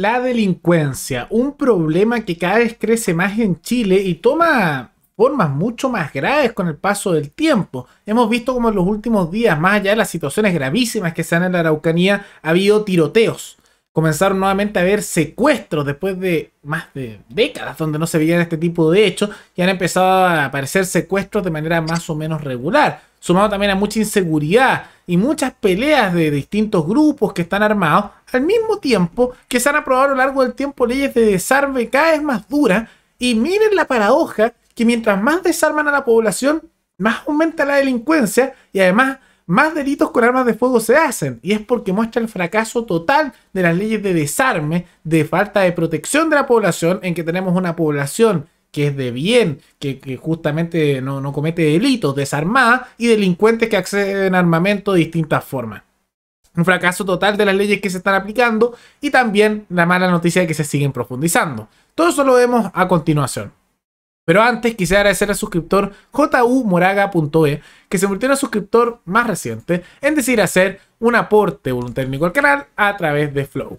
La delincuencia, un problema que cada vez crece más en Chile y toma formas mucho más graves con el paso del tiempo. Hemos visto como en los últimos días, más allá de las situaciones gravísimas que se dan en la Araucanía, ha habido tiroteos. Comenzaron nuevamente a haber secuestros después de más de décadas donde no se veían este tipo de hechos y han empezado a aparecer secuestros de manera más o menos regular sumado también a mucha inseguridad y muchas peleas de distintos grupos que están armados, al mismo tiempo que se han aprobado a lo largo del tiempo leyes de desarme cada vez más duras, y miren la paradoja que mientras más desarman a la población, más aumenta la delincuencia y además más delitos con armas de fuego se hacen. Y es porque muestra el fracaso total de las leyes de desarme, de falta de protección de la población, en que tenemos una población que es de bien, que, justamente no, no, comete delitos, desarmada, y delincuentes que acceden a armamento de distintas formas. Un fracaso total de las leyes que se están aplicando y también la mala noticia de que se siguen profundizando. Todo eso lo vemos a continuación. Pero antes quisiera agradecer al suscriptor jumoraga.e que se convirtió en el suscriptor más reciente en decidir hacer un aporte voluntario al canal a través de Flow.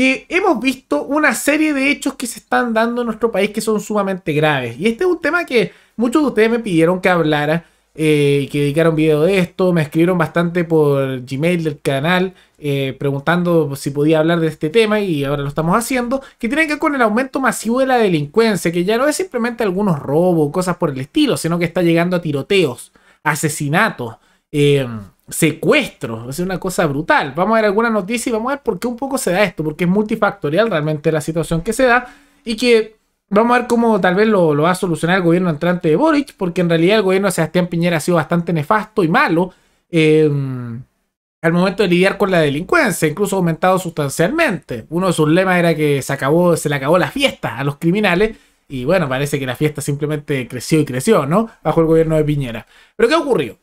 que hemos visto una serie de hechos que se están dando en nuestro país que son sumamente graves. Y este es un tema que muchos de ustedes me pidieron que hablara eh, y eh, que dedicaron video de esto. Me escribieron bastante por Gmail del canal eh, preguntando si podía hablar de este tema y ahora lo estamos haciendo. Que tiene que ver con el aumento masivo de la delincuencia, que ya no es simplemente algunos robos, cosas por el estilo, sino que está llegando a tiroteos, asesinatos. Eh, secuestro, es una cosa brutal. Vamos a ver alguna noticia y vamos a ver por qué un poco se da esto, porque es multifactorial realmente la situación que se da y que vamos a ver cómo tal vez lo, va a solucionar el gobierno entrante de Boric, porque en realidad el gobierno de Sebastián Piñera ha sido bastante nefasto y malo em, al momento de lidiar con la delincuencia, incluso aumentado sustancialmente. Uno de sus lemas era que se, acabó, se le acabó la fiesta a los criminales. Y bueno, parece que la fiesta simplemente creció y creció, ¿no? Bajo el gobierno de Piñera. Pero ¿qué ocurrió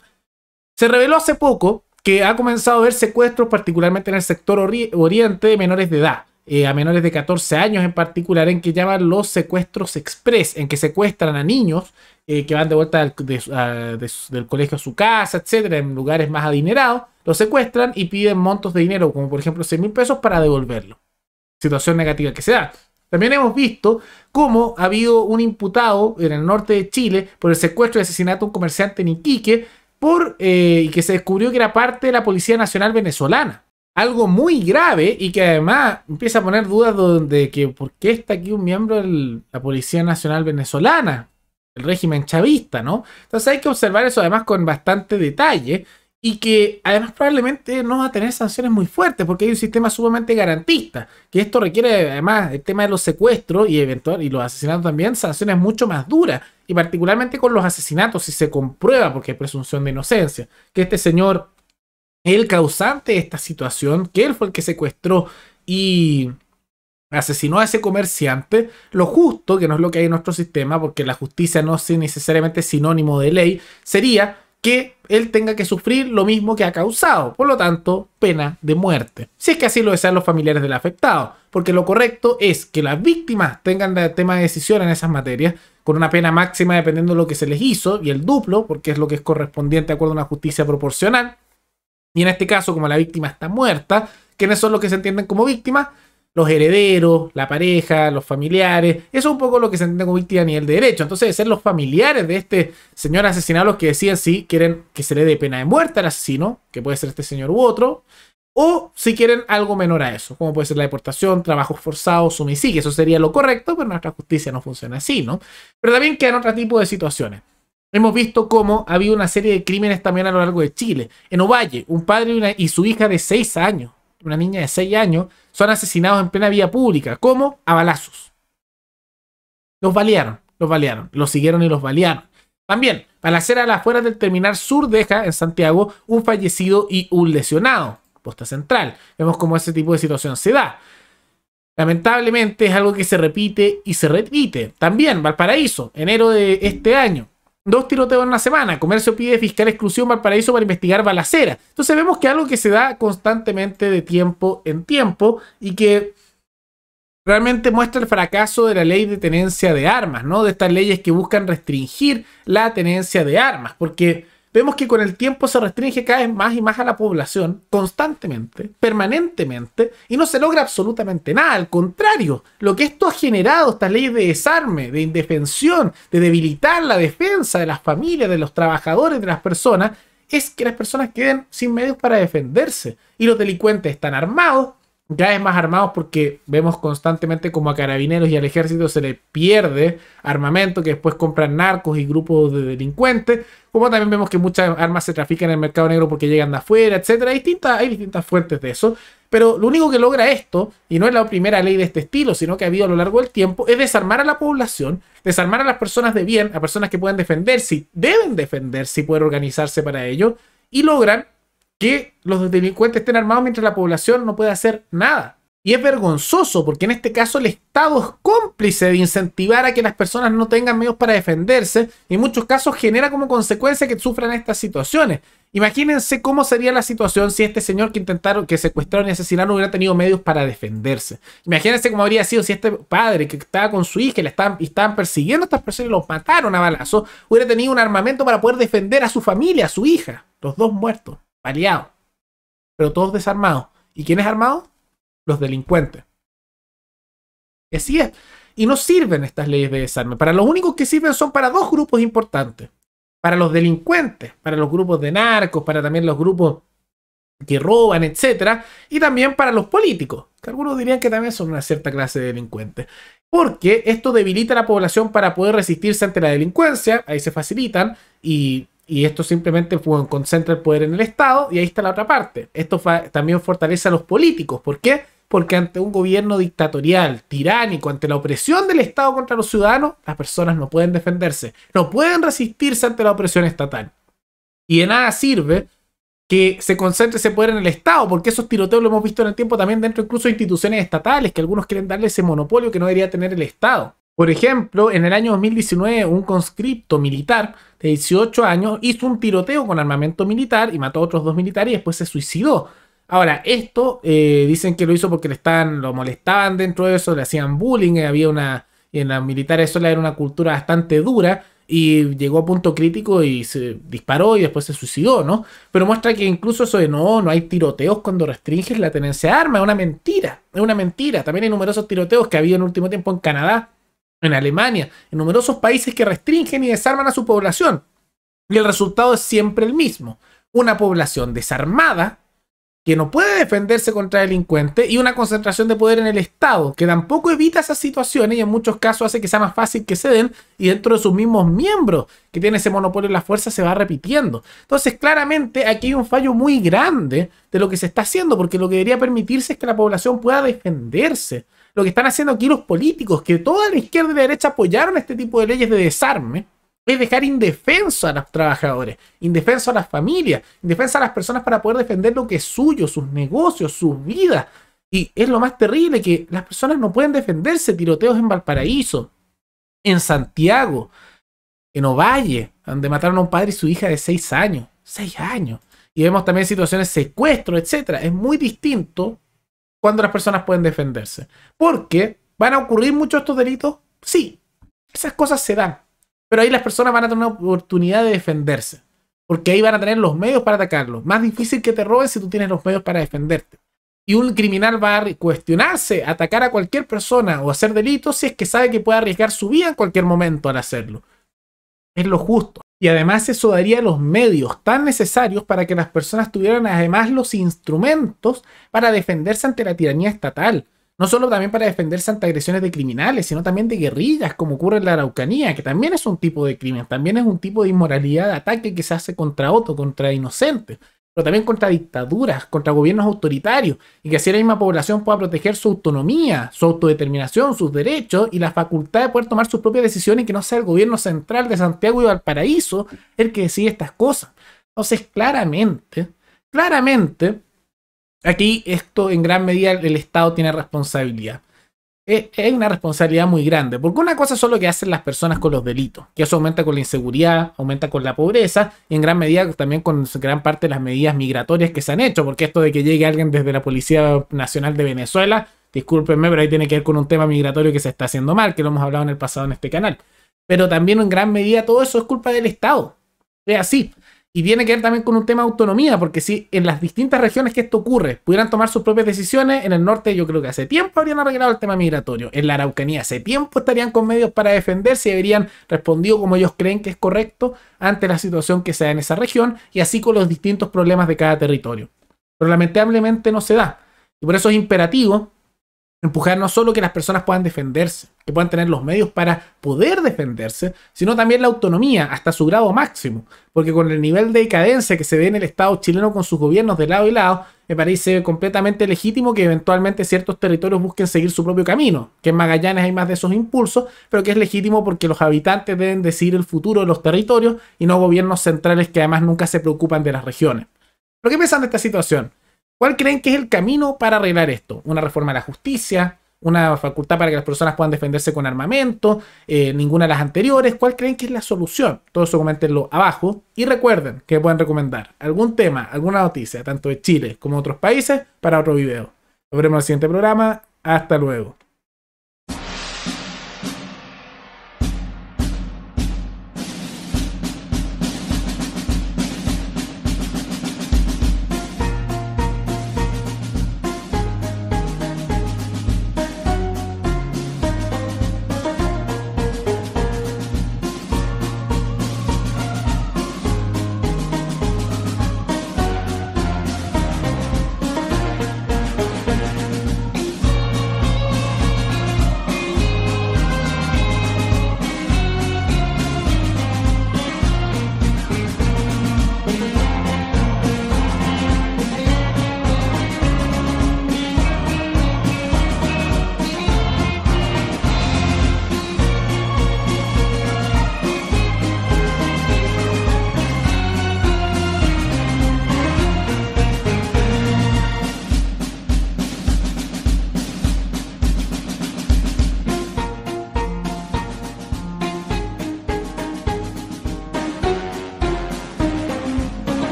se reveló hace poco que ha comenzado a haber secuestros, particularmente en el sector oriente de menores de edad. Eh, a menores de 14 años en particular, en que llaman los secuestros express, en que secuestran a niños eh, que van de vuelta del, colegio a su casa, etcétera, en lugares más adinerados, los secuestran y piden montos de dinero, como por ejemplo 100 mil pesos, para devolverlo. Situación negativa que se da. También hemos visto cómo ha habido un imputado en el norte de Chile por el secuestro y asesinato de un comerciante en Iquique, por, eh, y que se descubrió que era parte de la Policía Nacional Venezolana. Algo muy grave y que además empieza a poner dudas de que por qué está aquí un miembro de la Policía Nacional Venezolana, el régimen chavista, ¿no? Entonces hay que observar eso además con bastante detalle y que además probablemente no va a tener sanciones muy fuertes porque hay un sistema sumamente garantista, que esto requiere además el tema de los secuestros y, eventual, y los asesinatos también, sanciones mucho más duras, y particularmente con los asesinatos si se comprueba, porque es presunción de inocencia, que este señor es el causante de esta situación, que él fue el que secuestró y asesinó a ese comerciante, lo justo, que no es lo que hay en nuestro sistema, porque la justicia no es necesariamente sinónimo de ley, sería que él tenga que sufrir lo mismo que ha causado, por lo tanto, pena de muerte. Si es que así lo desean los familiares del afectado, porque lo correcto es que las víctimas tengan el tema de decisión en esas materias, con una pena máxima dependiendo de lo que se les hizo, y el duplo, porque es lo que es correspondiente de acuerdo a una justicia proporcional. Y en este caso, como la víctima está muerta, quienes son los que se entienden como víctimas, los herederos, la pareja, los familiares. Eso es un poco lo que se entiende como víctima a nivel de derecho. Entonces, ser los familiares de este señor asesinado los que decían si quieren que se le dé pena de muerte al asesino, que puede ser este señor u otro, o si quieren algo menor a eso, como puede ser la deportación, trabajos forzados, homicidio. Eso sería lo correcto, pero nuestra justicia no funciona así, ¿no? Pero también quedan otro tipo de situaciones. Hemos visto cómo ha habido una serie de crímenes también a lo largo de Chile. En Ovalle, un padre y, su hija de seis años una niña de 6 años, son asesinados en plena vía pública. como A balazos. Los balearon, los balearon, los siguieron y los balearon. También, hacer a las afueras del terminal sur deja en Santiago un fallecido y un lesionado. Posta central. Vemos cómo ese tipo de situación se da. Lamentablemente es algo que se repite y se repite. También, Valparaíso, enero de este año dos tiroteos en una semana. Comercio pide fiscal exclusión Valparaíso para investigar balacera. Entonces vemos que algo que se da constantemente de tiempo en tiempo y que realmente muestra el fracaso de la ley de tenencia de armas, ¿no? De estas leyes que buscan restringir la tenencia de armas, porque vemos que con el tiempo se restringe cada vez más y más a la población, constantemente, permanentemente, y no se logra absolutamente nada. Al contrario, lo que esto ha generado, estas leyes de desarme, de indefensión, de debilitar la defensa de las familias, de los trabajadores, de las personas, es que las personas queden sin medios para defenderse. Y los delincuentes están armados, ya es más armados porque vemos constantemente como a carabineros y al ejército se le pierde armamento que después compran narcos y grupos de delincuentes, como también vemos que muchas armas se trafican en el mercado negro porque llegan de afuera, etcétera, hay distintas, hay distintas fuentes de eso, pero lo único que logra esto, y no es la primera ley de este estilo, sino que ha habido a lo largo del tiempo, es desarmar a la población, desarmar a las personas de bien, a personas que puedan defenderse, deben defenderse y poder organizarse para ello, y logran que los delincuentes estén armados mientras la población no puede hacer nada. Y es vergonzoso porque en este caso el Estado es cómplice de incentivar a que las personas no tengan medios para defenderse y en muchos casos genera como consecuencia que sufran estas situaciones. Imagínense cómo sería la situación si este señor que intentaron, que secuestraron y asesinaron hubiera tenido medios para defenderse. Imagínense cómo habría sido si este padre que estaba con su hija y, le estaban, y persiguiendo a estas personas y los mataron a balazos, hubiera tenido un armamento para poder defender a su familia, a su hija, los dos muertos. Aliados, pero todos desarmados. ¿Y quiénes armados? Los delincuentes. así es. Y no sirven estas leyes de desarme. Para los únicos que sirven son para dos grupos importantes. Para los delincuentes, para los grupos de narcos, para también los grupos que roban, etc. y también para los políticos, que algunos dirían que también son una cierta clase de delincuentes, porque esto debilita a la población para poder resistirse ante la delincuencia, ahí se facilitan y y esto simplemente concentra el poder en el Estado y ahí está la otra parte. Esto también fortalece a los políticos. ¿Por qué? Porque ante un gobierno dictatorial, tiránico, ante la opresión del Estado contra los ciudadanos, las personas no pueden defenderse, no pueden resistirse ante la opresión estatal. Y de nada sirve que se concentre ese poder en el Estado, porque esos tiroteos lo hemos visto en el tiempo también dentro incluso de instituciones estatales, que algunos quieren darle ese monopolio que no debería tener el Estado. Por ejemplo, en el año 2019 un conscripto militar de 18 años hizo un tiroteo con armamento militar y mató a otros dos militares y después se suicidó. Ahora, esto eh, dicen que lo hizo porque le lo molestaban dentro de eso, le hacían bullying, eh, había una, en la militares eso era una cultura bastante dura y llegó a punto crítico y se disparó y después se suicidó, ¿no? Pero muestra que incluso eso de no, no hay tiroteos cuando restringes la tenencia de armas, es una mentira, es una mentira. También hay numerosos tiroteos que ha habido en último tiempo en Canadá en Alemania, en numerosos países que restringen y desarman a su población. Y el resultado es siempre el mismo. Una población desarmada que no puede defenderse contra delincuentes y una concentración de poder en el Estado que tampoco evita esas situaciones y en muchos casos hace que sea más fácil que se den y dentro de sus mismos miembros que tiene ese monopolio en la fuerza se va repitiendo. Entonces claramente aquí hay un fallo muy grande de lo que se está haciendo porque lo que debería permitirse es que la población pueda defenderse lo que están haciendo aquí los políticos, que toda la izquierda y la derecha apoyaron este tipo de leyes de desarme, es dejar indefenso a los trabajadores, indefenso a las familias, indefenso a las personas para poder defender lo que es suyo, sus negocios, sus vidas. Y es lo más terrible que las personas no pueden defenderse. Tiroteos en Valparaíso, en Santiago, en Ovalle, donde mataron a un padre y su hija de seis años. Seis años. Y vemos también situaciones de secuestro, etc. Es muy distinto cuando las personas pueden defenderse. Porque van a ocurrir muchos estos delitos, sí, esas cosas se dan. Pero ahí las personas van a tener una oportunidad de defenderse. Porque ahí van a tener los medios para atacarlo. Más difícil que te roben si tú tienes los medios para defenderte. Y un criminal va a cuestionarse, atacar a cualquier persona o hacer delitos si es que sabe que puede arriesgar su vida en cualquier momento al hacerlo. Es lo justo. Y además eso daría los medios tan necesarios para que las personas tuvieran además los instrumentos para defenderse ante la tiranía estatal. No solo también para defenderse ante agresiones de criminales, sino también de guerrillas, como ocurre en la Araucanía, que también es un tipo de crimen, también es un tipo de inmoralidad de ataque que se hace contra otro, contra inocentes pero también contra dictaduras, contra gobiernos autoritarios, y que así la misma población pueda proteger su autonomía, su autodeterminación, sus derechos y la facultad de poder tomar sus propias decisiones y que no sea el gobierno central de Santiago y Valparaíso el que decide estas cosas. Entonces, claramente, claramente, aquí esto en gran medida el Estado tiene responsabilidad es, una responsabilidad muy grande, porque una cosa solo lo que hacen las personas con los delitos, que eso aumenta con la inseguridad, aumenta con la pobreza y en gran medida también con gran parte de las medidas migratorias que se han hecho, porque esto de que llegue alguien desde la Policía Nacional de Venezuela, discúlpenme, pero ahí tiene que ver con un tema migratorio que se está haciendo mal, que lo hemos hablado en el pasado en este canal. Pero también en gran medida todo eso es culpa del Estado. Es así. Y tiene que ver también con un tema de autonomía, porque si en las distintas regiones que esto ocurre pudieran tomar sus propias decisiones, en el norte yo creo que hace tiempo habrían arreglado el tema migratorio, en la Araucanía hace tiempo estarían con medios para defenderse y habrían respondido como ellos creen que es correcto ante la situación que se da en esa región y así con los distintos problemas de cada territorio. Pero lamentablemente no se da. Y por eso es imperativo empujar no solo que las personas puedan defenderse, que puedan tener los medios para poder defenderse, sino también la autonomía hasta su grado máximo, porque con el nivel de decadencia que se ve en el Estado chileno con sus gobiernos de lado y lado, me parece completamente legítimo que eventualmente ciertos territorios busquen seguir su propio camino, que en Magallanes hay más de esos impulsos, pero que es legítimo porque los habitantes deben decidir el futuro de los territorios y no gobiernos centrales que además nunca se preocupan de las regiones. ¿Pero qué piensan de esta situación? ¿Cuál creen que es el camino para arreglar esto? ¿Una reforma a la justicia? una facultad para que las personas puedan defenderse con armamento, eh, ninguna de las anteriores. ¿Cuál creen que es la solución? Todo eso comentenlo abajo. Y recuerden que pueden recomendar algún tema, alguna noticia, tanto de Chile como de otros países, para otro video. Nos vemos en el siguiente programa. Hasta luego.